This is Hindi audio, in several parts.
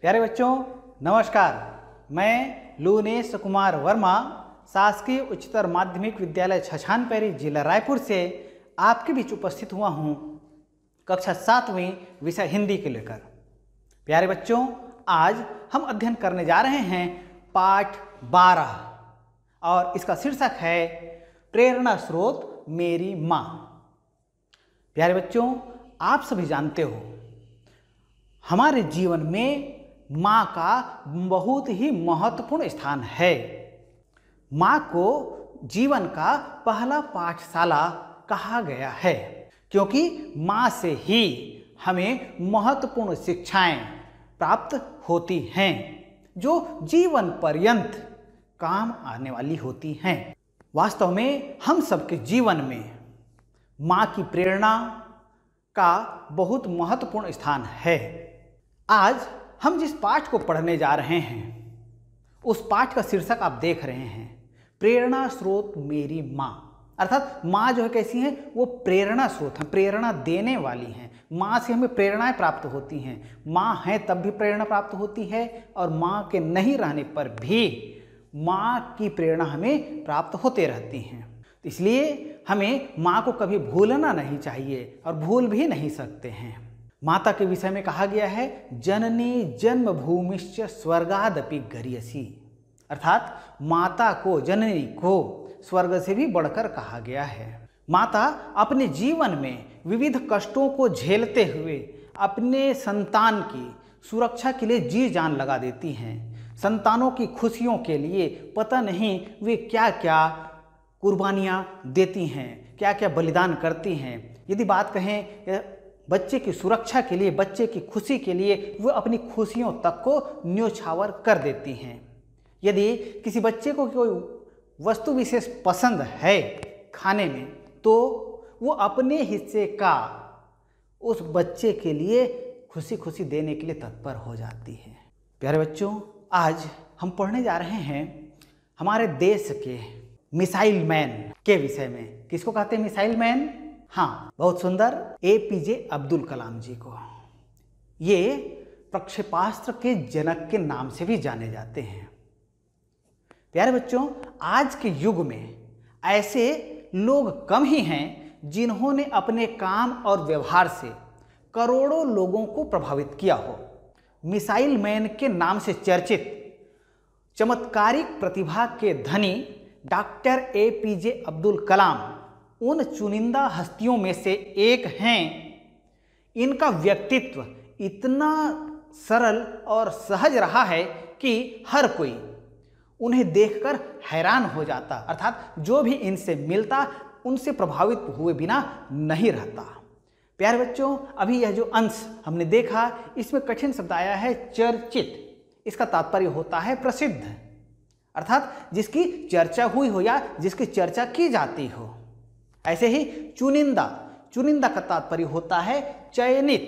प्यारे बच्चों नमस्कार मैं लुनेश कुमार वर्मा शासकीय उच्चतर माध्यमिक विद्यालय छछानपैरी जिला रायपुर से आपके बीच उपस्थित हुआ हूँ कक्षा सातवीं विषय हिंदी के लेकर प्यारे बच्चों आज हम अध्ययन करने जा रहे हैं पाठ बारह और इसका शीर्षक है प्रेरणा स्रोत मेरी माँ प्यारे बच्चों आप सभी जानते हो हमारे जीवन में माँ का बहुत ही महत्वपूर्ण स्थान है माँ को जीवन का पहला पाठशाला कहा गया है क्योंकि माँ से ही हमें महत्वपूर्ण शिक्षाएं प्राप्त होती हैं जो जीवन पर्यंत काम आने वाली होती हैं वास्तव में हम सबके जीवन में माँ की प्रेरणा का बहुत महत्वपूर्ण स्थान है आज हम जिस पाठ को पढ़ने जा रहे हैं उस पाठ का शीर्षक आप देख रहे हैं प्रेरणा स्रोत मेरी माँ अर्थात माँ जो है कैसी है वो प्रेरणा स्रोत है प्रेरणा देने वाली हैं माँ से हमें प्रेरणाएं प्राप्त होती हैं माँ हैं तब भी प्रेरणा प्राप्त होती है और माँ के नहीं रहने पर भी माँ की प्रेरणा हमें प्राप्त होते रहती हैं इसलिए हमें माँ को कभी भूलना नहीं चाहिए और भूल भी नहीं सकते हैं माता के विषय में कहा गया है जननी जन्मभूमिश्च स्वर्गादपि गरियसी अर्थात माता को जननी को स्वर्ग से भी बढ़कर कहा गया है माता अपने जीवन में विविध कष्टों को झेलते हुए अपने संतान की सुरक्षा के लिए जी जान लगा देती हैं संतानों की खुशियों के लिए पता नहीं वे क्या क्या कुर्बानियाँ देती हैं क्या क्या बलिदान करती हैं यदि बात कहें बच्चे की सुरक्षा के लिए बच्चे की खुशी के लिए वह अपनी खुशियों तक को न्योछावर कर देती हैं यदि किसी बच्चे को कोई वस्तु विशेष पसंद है खाने में तो वो अपने हिस्से का उस बच्चे के लिए खुशी खुशी देने के लिए तत्पर हो जाती है प्यारे बच्चों आज हम पढ़ने जा रहे हैं हमारे देश के मिसाइल मैन के विषय में किसको कहते हैं मिसाइल मैन हाँ बहुत सुंदर ए पी जे अब्दुल कलाम जी को ये प्रक्षेपास्त्र के जनक के नाम से भी जाने जाते हैं प्यारे बच्चों आज के युग में ऐसे लोग कम ही हैं जिन्होंने अपने काम और व्यवहार से करोड़ों लोगों को प्रभावित किया हो मिसाइल मैन के नाम से चर्चित चमत्कारिक प्रतिभा के धनी doctor A P J Abdul Kalam उन चुनिंदा हस्तियों में से एक हैं इनका व्यक्तित्व इतना सरल और सहज रहा है कि हर कोई उन्हें देखकर हैरान हो जाता अर्थात जो भी इनसे मिलता उनसे प्रभावित हुए बिना नहीं रहता प्यारे बच्चों अभी यह जो अंश हमने देखा इसमें कठिन शब्द आया है चर्चित इसका तात्पर्य होता है प्रसिद्ध अर्थात जिसकी चर्चा हुई हो या जिसकी चर्चा की जाती हो ऐसे ही चुनिंदा चुनिंदा का तात्पर्य होता है चयनित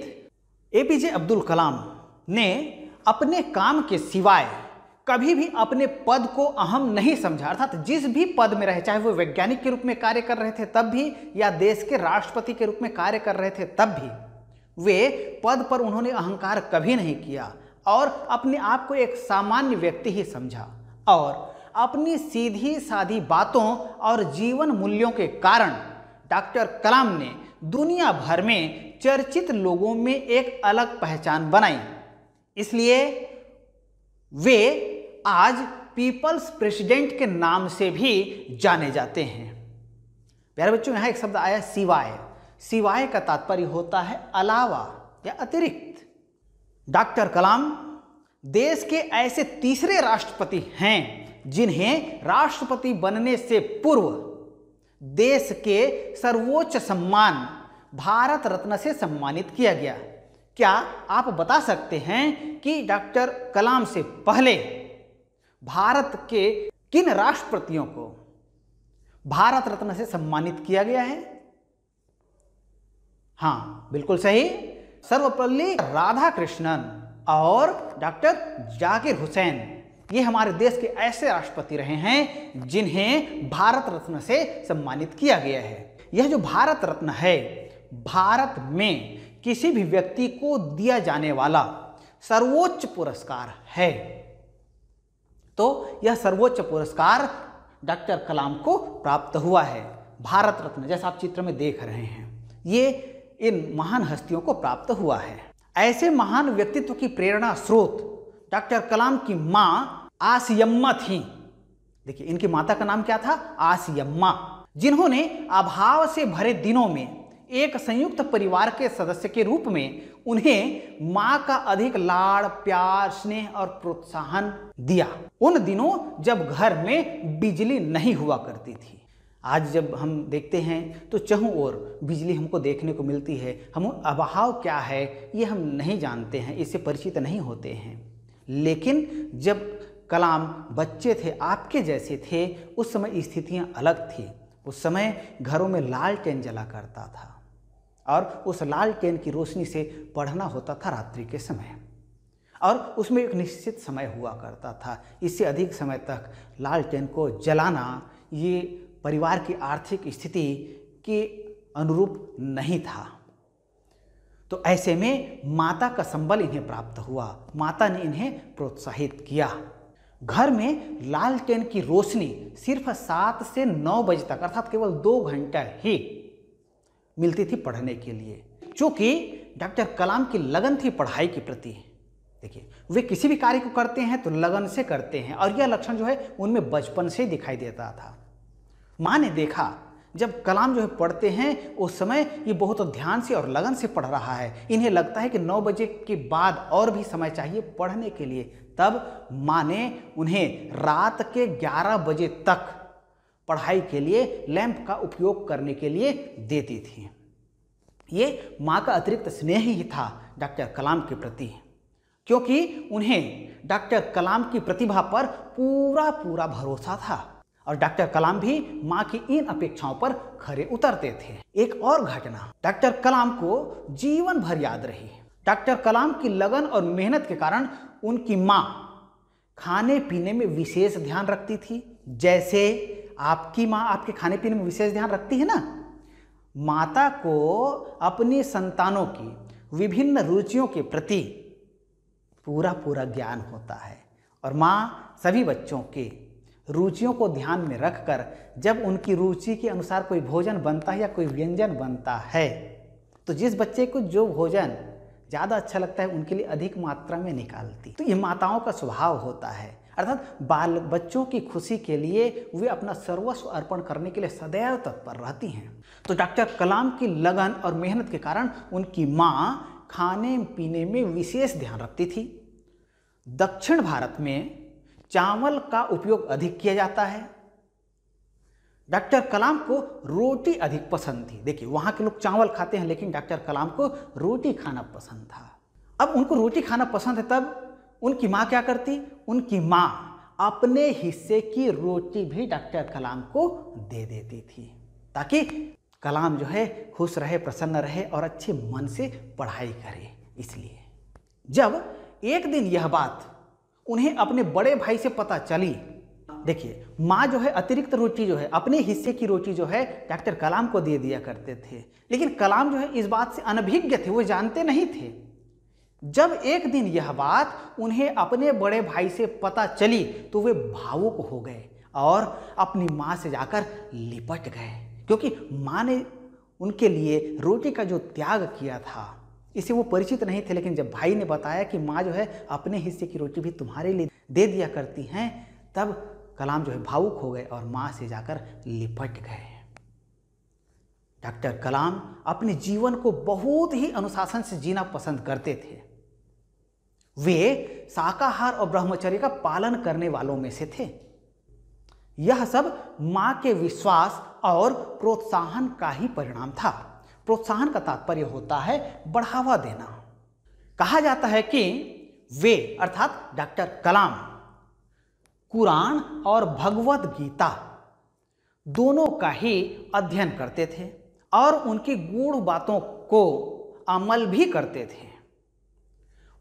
एपीजे अब्दुल कलाम ने अपने काम के सिवाय कभी भी अपने पद को अहम नहीं समझा अर्थात जिस भी पद में रहे चाहे वो वैज्ञानिक के रूप में कार्य कर रहे थे तब भी या देश के राष्ट्रपति के रूप में कार्य कर रहे थे तब भी वे पद पर उन्होंने अहंकार कभी नहीं किया और अपने आप को एक सामान्य व्यक्ति ही समझा और अपनी सीधी साधी बातों और जीवन मूल्यों के कारण डॉक्टर कलाम ने दुनिया भर में चर्चित लोगों में एक अलग पहचान बनाई इसलिए वे आज पीपल्स प्रेसिडेंट के नाम से भी जाने जाते हैं प्यारे बच्चों यहाँ एक शब्द आया सिवाय सिवाय का तात्पर्य होता है अलावा या अतिरिक्त डॉक्टर कलाम देश के ऐसे तीसरे राष्ट्रपति हैं जिन्हें राष्ट्रपति बनने से पूर्व देश के सर्वोच्च सम्मान भारत रत्न से सम्मानित किया गया क्या आप बता सकते हैं कि डॉक्टर कलाम से पहले भारत के किन राष्ट्रपतियों को भारत रत्न से सम्मानित किया गया है हाँ बिल्कुल सही सर्वपल्ली राधाकृष्णन और डॉक्टर जाकिर हुसैन ये हमारे देश के ऐसे राष्ट्रपति रहे हैं जिन्हें भारत रत्न से सम्मानित किया गया है यह जो भारत रत्न है भारत में किसी भी व्यक्ति को दिया जाने वाला सर्वोच्च पुरस्कार है तो यह सर्वोच्च पुरस्कार डॉक्टर कलाम को प्राप्त हुआ है भारत रत्न जैसा आप चित्र में देख रहे हैं ये इन महान हस्तियों को प्राप्त हुआ है ऐसे महान व्यक्तित्व की प्रेरणा स्रोत डॉक्टर कलाम की मां आसियम्मा थी देखिए इनकी माता का नाम क्या था आसियम्मा जिन्होंने अभाव से भरे दिनों में एक संयुक्त परिवार के सदस्य के रूप में उन्हें मां का अधिक लाड़ प्यार स्नेह और प्रोत्साहन दिया उन दिनों जब घर में बिजली नहीं हुआ करती थी आज जब हम देखते हैं तो चहु और बिजली हमको देखने को मिलती है हम अभाव क्या है ये हम नहीं जानते हैं इससे परिचित नहीं होते हैं लेकिन जब कलाम बच्चे थे आपके जैसे थे उस समय स्थितियां अलग थी उस समय घरों में लालटेन जला करता था और उस लालटेन की रोशनी से पढ़ना होता था रात्रि के समय और उसमें एक निश्चित समय हुआ करता था इससे अधिक समय तक लालटेन को जलाना ये परिवार की आर्थिक स्थिति के अनुरूप नहीं था तो ऐसे में माता का संबल इन्हें प्राप्त हुआ माता ने इन्हें प्रोत्साहित किया घर में लालटेन की रोशनी सिर्फ सात से नौ बजे तक अर्थात केवल दो घंटा ही मिलती थी पढ़ने के लिए चूँकि डॉक्टर कलाम की लगन थी पढ़ाई के प्रति देखिए वे किसी भी कार्य को करते हैं तो लगन से करते हैं और यह लक्षण जो है उनमें बचपन से ही दिखाई देता था माँ ने देखा जब कलाम जो है पढ़ते हैं उस समय ये बहुत ध्यान से और लगन से पढ़ रहा है इन्हें लगता है कि नौ बजे के बाद और भी समय चाहिए पढ़ने के लिए तब माँ ने उन्हें रात के 11 बजे तक पढ़ाई के लिए लैंप का उपयोग करने के लिए देती थी ये माँ का अतिरिक्त स्नेह ही था डॉक्टर कलाम के प्रति क्योंकि उन्हें डॉक्टर कलाम की प्रतिभा पर पूरा पूरा भरोसा था और डॉक्टर कलाम भी माँ की इन अपेक्षाओं पर खरे उतरते थे एक और घटना डॉक्टर कलाम को जीवन भर याद रही डॉक्टर कलाम की लगन और मेहनत के कारण उनकी माँ खाने पीने में विशेष ध्यान रखती थी जैसे आपकी माँ आपके खाने पीने में विशेष ध्यान रखती है ना माता को अपने संतानों की विभिन्न रुचियों के प्रति पूरा पूरा ज्ञान होता है और माँ सभी बच्चों के रुचियों को ध्यान में रखकर जब उनकी रुचि के अनुसार कोई भोजन बनता है या कोई व्यंजन बनता है तो जिस बच्चे को जो भोजन ज़्यादा अच्छा लगता है उनके लिए अधिक मात्रा में निकालती तो ये माताओं का स्वभाव होता है अर्थात बाल बच्चों की खुशी के लिए वे अपना सर्वस्व अर्पण करने के लिए सदैव तत्पर रहती हैं तो डॉक्टर कलाम की लगन और मेहनत के कारण उनकी माँ खाने पीने में विशेष ध्यान रखती थी दक्षिण भारत में चावल का उपयोग अधिक किया जाता है डॉक्टर कलाम को रोटी अधिक पसंद थी देखिए वहाँ के लोग चावल खाते हैं लेकिन डॉक्टर कलाम को रोटी खाना पसंद था अब उनको रोटी खाना पसंद है तब उनकी माँ क्या करती उनकी माँ अपने हिस्से की रोटी भी डॉक्टर कलाम को दे देती थी ताकि कलाम जो है खुश रहे प्रसन्न रहे और अच्छे मन से पढ़ाई करे इसलिए जब एक दिन यह बात उन्हें अपने बड़े भाई से पता चली देखिए माँ जो है अतिरिक्त रोटी जो है अपने हिस्से की रोटी जो है डॉक्टर कलाम को दे दिया करते थे लेकिन कलाम जो है इस बात से अनभिज्ञ थे वो जानते नहीं थे जब एक दिन यह बात उन्हें अपने बड़े भाई से पता चली तो वे भावुक हो गए और अपनी माँ से जाकर लिपट गए क्योंकि माँ ने उनके लिए रोटी का जो त्याग किया था इसे वो परिचित नहीं थे लेकिन जब भाई ने बताया कि माँ जो है अपने हिस्से की रोटी भी तुम्हारे लिए दे दिया करती हैं तब कलाम जो है भावुक हो गए और माँ से जाकर लिपट गए डॉक्टर कलाम अपने जीवन को बहुत ही अनुशासन से जीना पसंद करते थे वे शाकाहार और ब्रह्मचर्य का पालन करने वालों में से थे यह सब माँ के विश्वास और प्रोत्साहन का ही परिणाम था प्रोत्साहन का तात्पर्य होता है बढ़ावा देना कहा जाता है कि वे अर्थात डॉक्टर कलाम कुरान और भगवत गीता दोनों का ही अध्ययन करते थे और उनकी गूढ़ बातों को अमल भी करते थे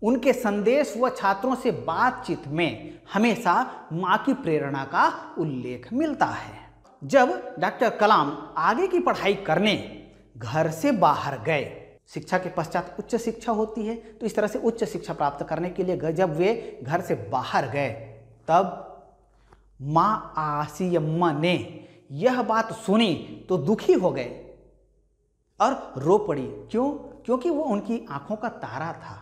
उनके संदेश व छात्रों से बातचीत में हमेशा माँ की प्रेरणा का उल्लेख मिलता है जब डॉक्टर कलाम आगे की पढ़ाई करने घर से बाहर गए शिक्षा के पश्चात उच्च शिक्षा होती है तो इस तरह से उच्च शिक्षा प्राप्त करने के लिए जब वे घर से बाहर गए तब माँ आसीयम्मा ने यह बात सुनी तो दुखी हो गए और रो पड़ी क्यों क्योंकि वो उनकी आंखों का तारा था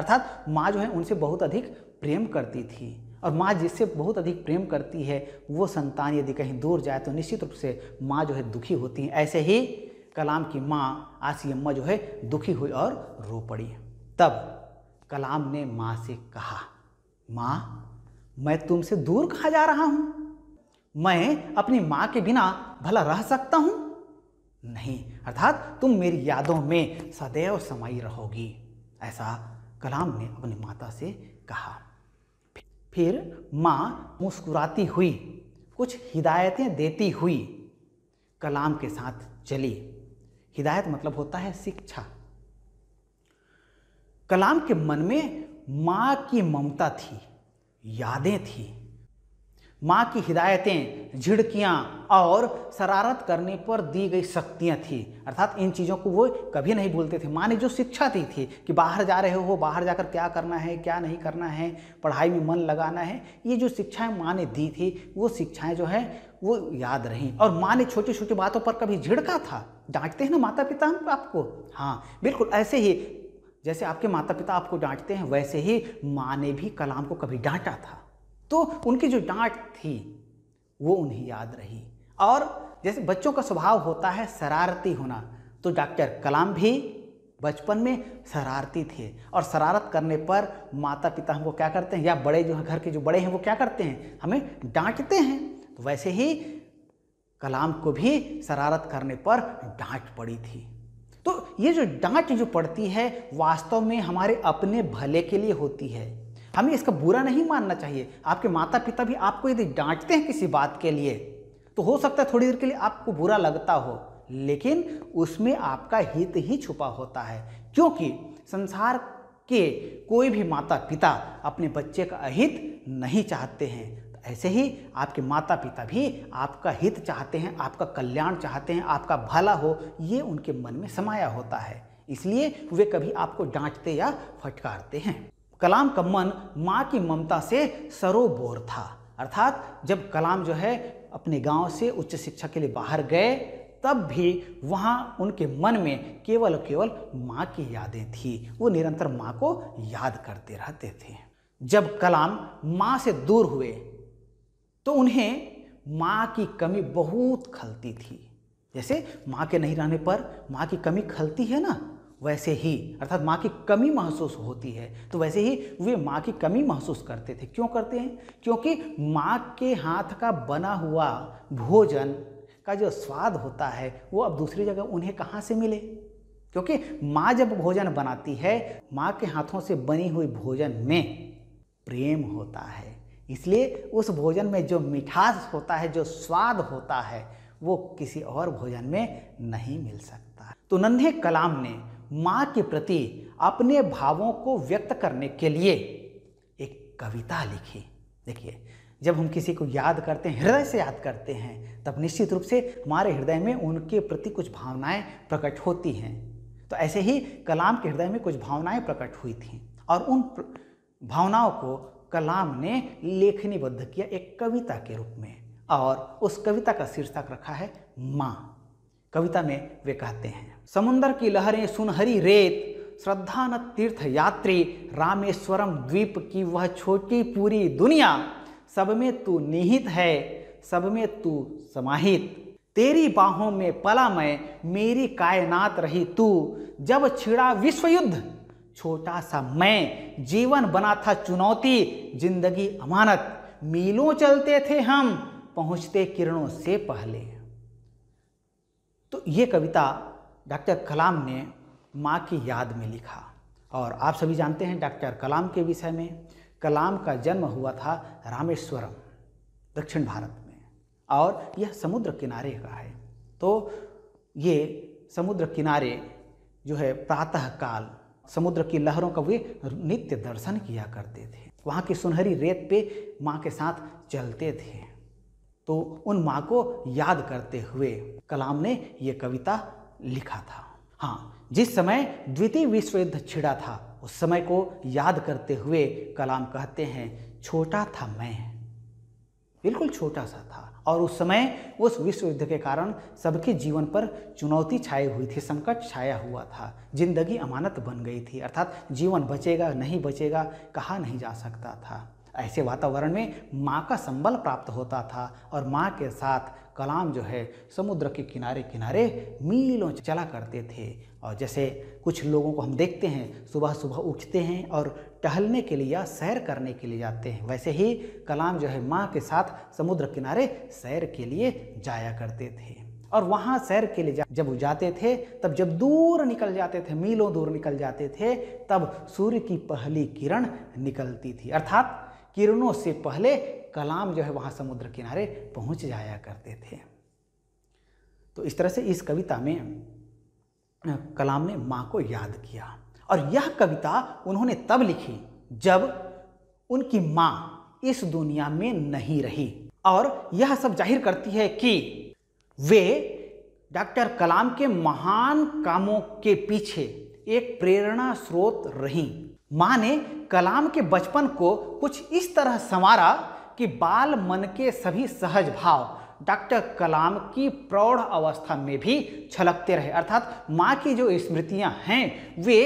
अर्थात माँ जो है उनसे बहुत अधिक प्रेम करती थी और माँ जिससे बहुत अधिक प्रेम करती है वो संतान यदि कहीं दूर जाए तो निश्चित रूप से माँ जो है दुखी होती है ऐसे ही कलाम की माँ अम्मा जो है दुखी हुई और रो पड़ी तब कलाम ने माँ से कहा माँ मैं तुमसे दूर कहा जा रहा हूं मैं अपनी माँ के बिना भला रह सकता हूं नहीं अर्थात तुम मेरी यादों में सदैव समाई रहोगी ऐसा कलाम ने अपनी माता से कहा फिर माँ मुस्कुराती हुई कुछ हिदायतें देती हुई कलाम के साथ चली हिदायत मतलब होता है शिक्षा कलाम के मन में माँ की ममता थी यादें थी माँ की हिदायतें झिड़कियाँ और शरारत करने पर दी गई शक्तियाँ थी अर्थात इन चीज़ों को वो कभी नहीं भूलते थे माँ ने जो शिक्षा दी थी कि बाहर जा रहे हो बाहर जाकर क्या करना है क्या नहीं करना है पढ़ाई में मन लगाना है ये जो शिक्षाएं माँ ने दी थी वो शिक्षाएं जो है वो याद रहीं और माँ ने छोटी छोटी बातों पर कभी झिड़का था डांटते हैं ना माता पिता हम आपको हाँ बिल्कुल ऐसे ही जैसे आपके माता पिता आपको डांटते हैं वैसे ही माँ ने भी कलाम को कभी डांटा था तो उनकी जो डांट थी वो उन्हें याद रही और जैसे बच्चों का स्वभाव होता है शरारती होना तो डॉक्टर कलाम भी बचपन में शरारती थे और शरारत करने पर माता पिता हमको क्या करते हैं या बड़े जो घर के जो बड़े हैं वो क्या करते हैं हमें डांटते हैं तो वैसे ही कलाम को भी शरारत करने पर डांट पड़ी थी तो ये जो डांट जो पड़ती है वास्तव में हमारे अपने भले के लिए होती है हमें इसका बुरा नहीं मानना चाहिए आपके माता पिता भी आपको यदि डांटते हैं किसी बात के लिए तो हो सकता है थोड़ी देर के लिए आपको बुरा लगता हो लेकिन उसमें आपका हित ही छुपा होता है क्योंकि संसार के कोई भी माता पिता अपने बच्चे का अहित नहीं चाहते हैं ऐसे ही आपके माता पिता भी आपका हित चाहते हैं आपका कल्याण चाहते हैं आपका भला हो ये उनके मन में समाया होता है इसलिए वे कभी आपको डांटते या फटकारते हैं कलाम का मन माँ की ममता से सरोबोर था अर्थात जब कलाम जो है अपने गांव से उच्च शिक्षा के लिए बाहर गए तब भी वहाँ उनके मन में केवल केवल माँ की यादें थी वो निरंतर माँ को याद करते रहते थे जब कलाम माँ से दूर हुए तो उन्हें माँ की कमी बहुत खलती थी जैसे माँ के नहीं रहने पर माँ की कमी खलती है ना वैसे ही अर्थात माँ की कमी महसूस होती है तो वैसे ही वे माँ की कमी महसूस करते थे क्यों करते हैं क्योंकि माँ के हाथ का बना हुआ भोजन का जो स्वाद होता है वो अब दूसरी जगह उन्हें कहाँ से मिले क्योंकि माँ जब भोजन बनाती है माँ के हाथों से बनी हुई भोजन में प्रेम होता है इसलिए उस भोजन में जो मिठास होता है जो स्वाद होता है वो किसी और भोजन में नहीं मिल सकता तो नन्हे कलाम ने माँ के प्रति अपने भावों को व्यक्त करने के लिए एक कविता लिखी देखिए जब हम किसी को याद करते हैं हृदय से याद करते हैं तब निश्चित रूप से हमारे हृदय में उनके प्रति कुछ भावनाएं प्रकट होती हैं तो ऐसे ही कलाम के हृदय में कुछ भावनाएं प्रकट हुई थीं और उन भावनाओं को कलाम ने लेखनीबद्ध किया एक कविता के रूप में और उस कविता का शीर्षक रखा है माँ कविता में वे कहते हैं समुंदर की लहरें सुनहरी रेत श्रद्धा न तीर्थ यात्री रामेश्वरम द्वीप की वह छोटी पूरी दुनिया सब में तू निहित है सब में तू समाहित तेरी बाहों में पला मैं मेरी कायनात रही तू जब छिड़ा विश्व युद्ध छोटा सा मैं जीवन बना था चुनौती जिंदगी अमानत मीलों चलते थे हम पहुंचते किरणों से पहले तो ये कविता डॉक्टर कलाम ने माँ की याद में लिखा और आप सभी जानते हैं डॉक्टर कलाम के विषय में कलाम का जन्म हुआ था रामेश्वरम दक्षिण भारत में और यह समुद्र किनारे का है तो ये समुद्र किनारे जो है प्रातःकाल समुद्र की लहरों का वे नित्य दर्शन किया करते थे वहाँ की सुनहरी रेत पे माँ के साथ चलते थे तो उन माँ को याद करते हुए कलाम ने ये कविता लिखा था हाँ जिस समय द्वितीय विश्व युद्ध छिड़ा था उस समय को याद करते हुए कलाम कहते हैं छोटा था मैं बिल्कुल छोटा सा था और उस समय उस विश्व युद्ध के कारण सबके जीवन पर चुनौती छाई हुई थी संकट छाया हुआ था जिंदगी अमानत बन गई थी अर्थात जीवन बचेगा नहीं बचेगा कहा नहीं जा सकता था ऐसे वातावरण में माँ का संबल प्राप्त होता था और माँ के साथ कलाम जो है समुद्र के किनारे किनारे मीलों चला करते थे और जैसे कुछ लोगों को हम देखते हैं सुबह सुबह उठते हैं और टहलने के लिए या सैर करने के लिए जाते हैं वैसे ही कलाम जो है माँ के साथ समुद्र किनारे सैर के लिए जाया करते थे और वहाँ सैर के लिए जा, जब जाते थे तब जब दूर निकल जाते थे मीलों दूर निकल जाते थे तब सूर्य की पहली किरण निकलती थी अर्थात किरणों से पहले कलाम जो है वहाँ समुद्र किनारे पहुँच जाया करते थे तो इस तरह से इस कविता में कलाम ने माँ को याद किया और यह कविता उन्होंने तब लिखी जब उनकी माँ इस दुनिया में नहीं रही और यह सब जाहिर करती है कि वे डॉक्टर कलाम के महान कामों के पीछे एक प्रेरणा स्रोत रहीं माँ ने कलाम के बचपन को कुछ इस तरह संवारा कि बाल मन के सभी सहज भाव डॉक्टर कलाम की प्रौढ़ अवस्था में भी छलकते रहे अर्थात माँ की जो स्मृतियाँ हैं वे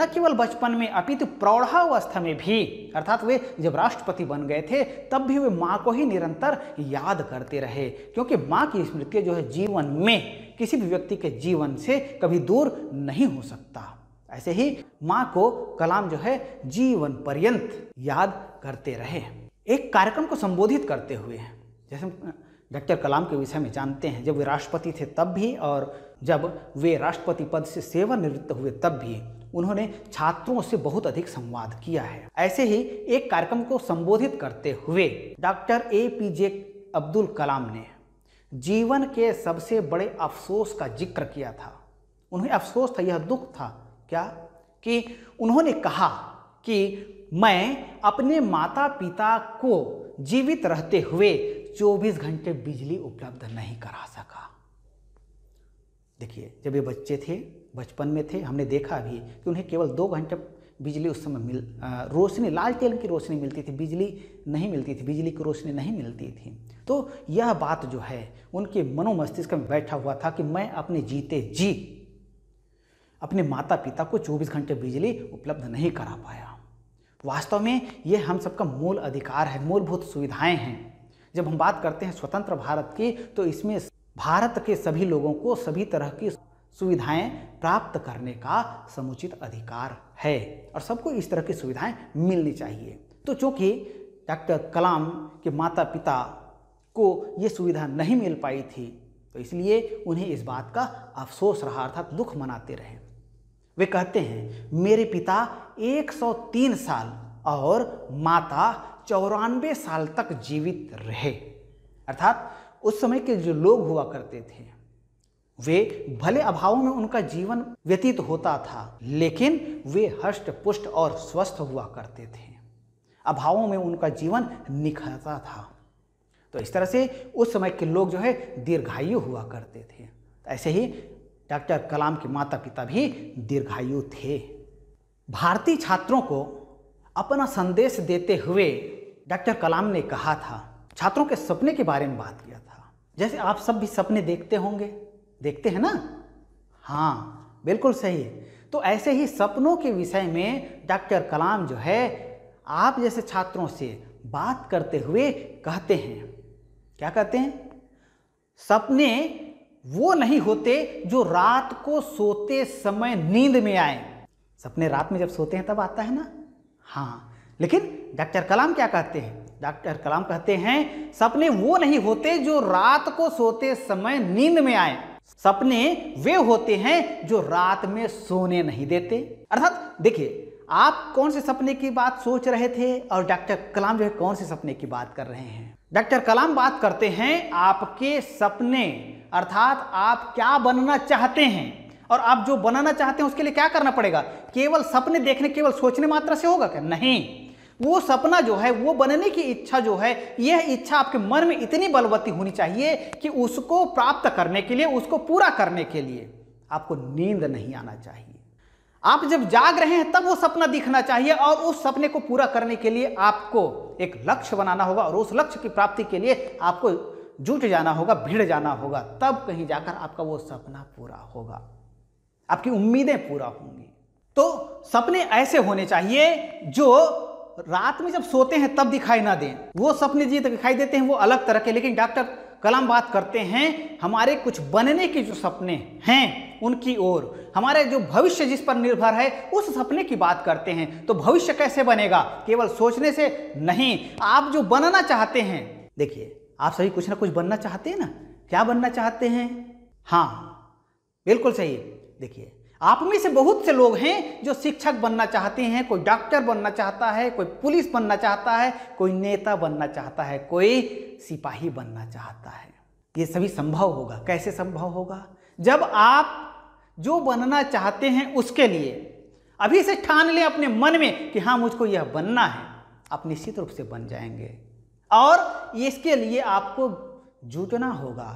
न केवल बचपन में अपितु तो प्रौढ़ावस्था में भी अर्थात वे जब राष्ट्रपति बन गए थे तब भी वे माँ को ही निरंतर याद करते रहे क्योंकि माँ की स्मृतियाँ जो है जीवन में किसी भी व्यक्ति के जीवन से कभी दूर नहीं हो सकता ऐसे ही माँ को कलाम जो है जीवन पर्यंत याद करते रहे एक कार्यक्रम को संबोधित करते हुए हैं जैसे डॉक्टर कलाम के विषय में जानते हैं जब वे राष्ट्रपति थे तब भी और जब वे राष्ट्रपति पद से सेवानिवृत्त हुए तब भी उन्होंने छात्रों से बहुत अधिक संवाद किया है ऐसे ही एक कार्यक्रम को संबोधित करते हुए doctor A P J Abdul Kalam ने जीवन के सबसे बड़े अफसोस का जिक्र किया था उन्हें अफसोस था यह दुख था क्या कि उन्होंने कहा कि मैं अपने माता पिता को जीवित रहते हुए 24 घंटे बिजली उपलब्ध नहीं करा सका देखिए जब ये बच्चे थे बचपन में थे हमने देखा भी कि उन्हें केवल दो घंटे बिजली उस समय मिल रोशनी लाल तेल की रोशनी मिलती थी बिजली नहीं मिलती थी बिजली की रोशनी नहीं मिलती थी तो यह बात जो है उनके मनोमस्तिष्क में बैठा हुआ था कि मैं अपने जीते जी अपने माता पिता को 24 घंटे बिजली उपलब्ध नहीं करा पाया वास्तव में ये हम सबका मूल अधिकार है मूलभूत सुविधाएं हैं जब हम बात करते हैं स्वतंत्र भारत की तो इसमें भारत के सभी लोगों को सभी तरह की सुविधाएं प्राप्त करने का समुचित अधिकार है और सबको इस तरह की सुविधाएं मिलनी चाहिए तो चूँकि डॉक्टर कलाम के माता पिता को ये सुविधा नहीं मिल पाई थी तो इसलिए उन्हें इस बात का अफसोस रहा अर्थात दुख मनाते रहे वे कहते हैं मेरे पिता 103 साल और माता चौरानवे साल तक जीवित रहे अर्थात उस समय के जो लोग हुआ करते थे वे भले अभाव में उनका जीवन व्यतीत होता था लेकिन वे हष्ट पुष्ट और स्वस्थ हुआ करते थे अभावों में उनका जीवन निखरता था तो इस तरह से उस समय के लोग जो है दीर्घायु हुआ करते थे ऐसे ही डॉक्टर कलाम के माता पिता भी दीर्घायु थे भारतीय छात्रों को अपना संदेश देते हुए डॉक्टर कलाम ने कहा था छात्रों के सपने के बारे में बात किया था जैसे आप सब भी सपने देखते होंगे देखते हैं ना हाँ बिल्कुल सही तो ऐसे ही सपनों के विषय में डॉक्टर कलाम जो है आप जैसे छात्रों से बात करते हुए कहते हैं क्या कहते हैं सपने वो नहीं होते जो रात को सोते समय नींद में आए सपने रात में जब सोते हैं तब आता है ना हाँ लेकिन डॉक्टर कलाम क्या कहते हैं डॉक्टर कलाम कहते हैं सपने वो नहीं होते जो रात को सोते समय नींद में आए सपने वे होते हैं जो रात में सोने नहीं देते अर्थात देखिए आप कौन से सपने की बात सोच रहे थे और डॉक्टर कलाम जो है कौन से सपने की बात कर रहे हैं डॉक्टर कलाम बात करते हैं आपके सपने अर्थात आप क्या बनना चाहते हैं और आप जो बनाना चाहते हैं उसके लिए क्या करना पड़ेगा केवल सपने देखने केवल सोचने मात्र से होगा क्या नहीं वो सपना जो है वो बनने की इच्छा जो है यह इच्छा आपके मन में इतनी बलवती होनी चाहिए कि उसको प्राप्त करने के लिए उसको पूरा करने के लिए आपको नींद नहीं आना चाहिए आप जब जाग रहे हैं तब वो सपना दिखना चाहिए और उस सपने को पूरा करने के लिए आपको एक लक्ष्य बनाना होगा और उस लक्ष्य की प्राप्ति के लिए आपको जुट जाना होगा भिड़ जाना होगा तब कहीं जाकर आपका वो सपना पूरा होगा आपकी उम्मीदें पूरा होंगी तो सपने ऐसे होने चाहिए जो रात में जब सोते हैं तब दिखाई ना दें वो सपने जी दिखाई देते हैं वो अलग तरह के लेकिन डॉक्टर कलाम बात करते हैं हमारे कुछ बनने के जो सपने हैं उनकी ओर हमारे जो भविष्य जिस पर निर्भर है उस सपने की बात करते हैं तो भविष्य कैसे बनेगा केवल सोचने से नहीं आप जो बनना चाहते हैं देखिए आप सभी कुछ ना कुछ बनना चाहते हैं ना क्या बनना चाहते हैं हाँ बिल्कुल सही देखिए आप में से बहुत से लोग हैं जो शिक्षक बनना चाहते हैं कोई डॉक्टर बनना चाहता है कोई पुलिस बनना चाहता है कोई नेता बनना चाहता है कोई सिपाही बनना चाहता है ये सभी संभव होगा कैसे संभव होगा जब आप जो बनना चाहते हैं उसके लिए अभी से ठान लें अपने मन में कि हाँ मुझको यह बनना है आप निश्चित रूप से बन जाएंगे और इसके लिए आपको जुटना होगा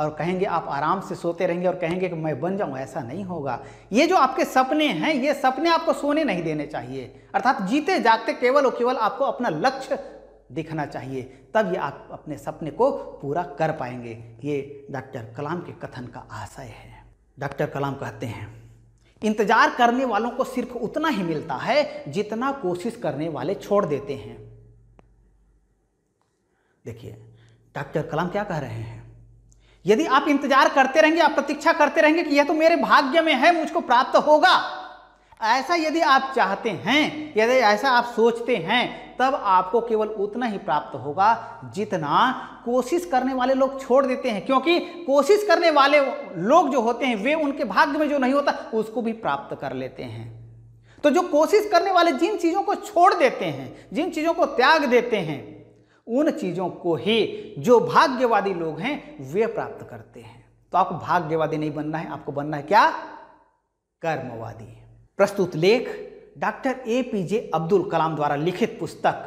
और कहेंगे आप आराम से सोते रहेंगे और कहेंगे कि मैं बन जाऊं ऐसा नहीं होगा ये जो आपके सपने हैं ये सपने आपको सोने नहीं देने चाहिए अर्थात जीते जागते केवल और केवल आपको अपना लक्ष्य दिखना चाहिए तब ये आप अपने सपने को पूरा कर पाएंगे ये डॉक्टर कलाम के कथन का आशय है डॉक्टर कलाम कहते हैं इंतज़ार करने वालों को सिर्फ उतना ही मिलता है जितना कोशिश करने वाले छोड़ देते हैं देखिए डॉक्टर कलाम क्या कह रहे हैं यदि आप इंतजार करते रहेंगे आप प्रतीक्षा करते रहेंगे कि यह तो मेरे भाग्य में है मुझको प्राप्त होगा ऐसा यदि आप चाहते हैं यदि ऐसा आप सोचते हैं तब आपको केवल उतना ही प्राप्त होगा जितना कोशिश करने वाले लोग छोड़ देते हैं क्योंकि कोशिश करने वाले लोग जो होते हैं वे उनके भाग्य में जो नहीं होता उसको भी प्राप्त कर लेते हैं तो जो कोशिश करने वाले जिन चीज़ों को छोड़ देते हैं जिन चीज़ों को त्याग देते हैं उन चीज़ों को ही जो भाग्यवादी लोग हैं वे प्राप्त करते हैं तो आपको भाग्यवादी नहीं बनना है आपको बनना है क्या कर्मवादी प्रस्तुत लेख doctor A P J Abdul Kalam द्वारा लिखित पुस्तक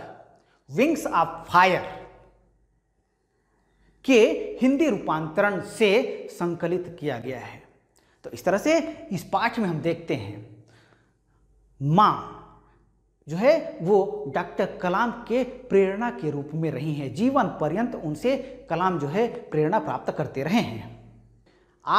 विंग्स ऑफ फायर के हिंदी रूपांतरण से संकलित किया गया है तो इस तरह से इस पाठ में हम देखते हैं माँ जो है वो डॉक्टर कलाम के प्रेरणा के रूप में रही हैं जीवन पर्यंत उनसे कलाम जो है प्रेरणा प्राप्त करते रहे हैं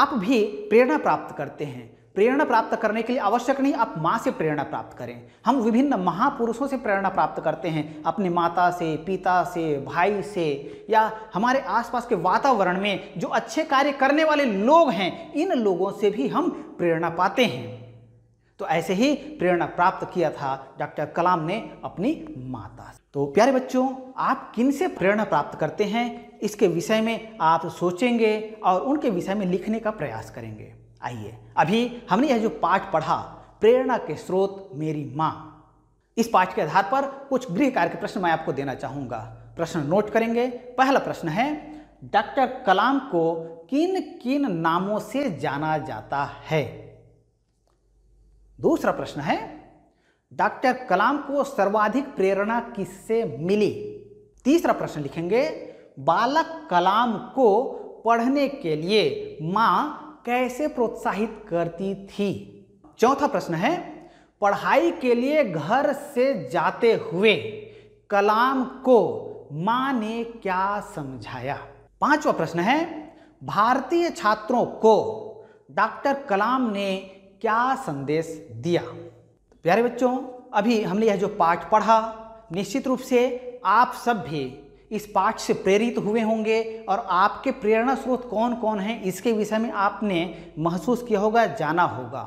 आप भी प्रेरणा प्राप्त करते हैं प्रेरणा प्राप्त करने के लिए आवश्यक नहीं आप माँ से प्रेरणा प्राप्त करें हम विभिन्न महापुरुषों से प्रेरणा प्राप्त करते हैं अपने माता से पिता से भाई से या हमारे आसपास के वातावरण में जो अच्छे कार्य करने वाले लोग हैं इन लोगों से भी हम प्रेरणा पाते हैं तो ऐसे ही प्रेरणा प्राप्त किया था डॉक्टर कलाम ने अपनी माता से तो प्यारे बच्चों आप किन से प्रेरणा प्राप्त करते हैं इसके विषय में आप सोचेंगे और उनके विषय में लिखने का प्रयास करेंगे आइए अभी हमने यह जो पाठ पढ़ा प्रेरणा के स्रोत मेरी माँ इस पाठ के आधार पर कुछ गृह कार्य के प्रश्न मैं आपको देना चाहूँगा प्रश्न नोट करेंगे पहला प्रश्न है डॉक्टर कलाम को किन किन नामों से जाना जाता है दूसरा प्रश्न है डॉक्टर कलाम को सर्वाधिक प्रेरणा किससे मिली तीसरा प्रश्न लिखेंगे बालक कलाम को पढ़ने के लिए माँ कैसे प्रोत्साहित करती थी चौथा प्रश्न है पढ़ाई के लिए घर से जाते हुए कलाम को माँ ने क्या समझाया पांचवा प्रश्न है भारतीय छात्रों को डॉक्टर कलाम ने क्या संदेश दिया प्यारे बच्चों अभी हमने यह जो पाठ पढ़ा निश्चित रूप से आप सब भी इस पाठ से प्रेरित हुए होंगे और आपके प्रेरणा स्रोत कौन कौन हैं इसके विषय में आपने महसूस किया होगा जाना होगा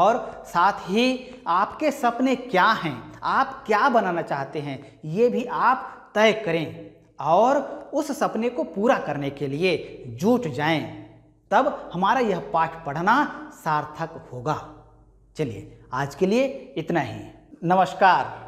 और साथ ही आपके सपने क्या हैं आप क्या बनाना चाहते हैं ये भी आप तय करें और उस सपने को पूरा करने के लिए जुट जाएं तब हमारा यह पाठ पढ़ना सार्थक होगा चलिए आज के लिए इतना ही नमस्कार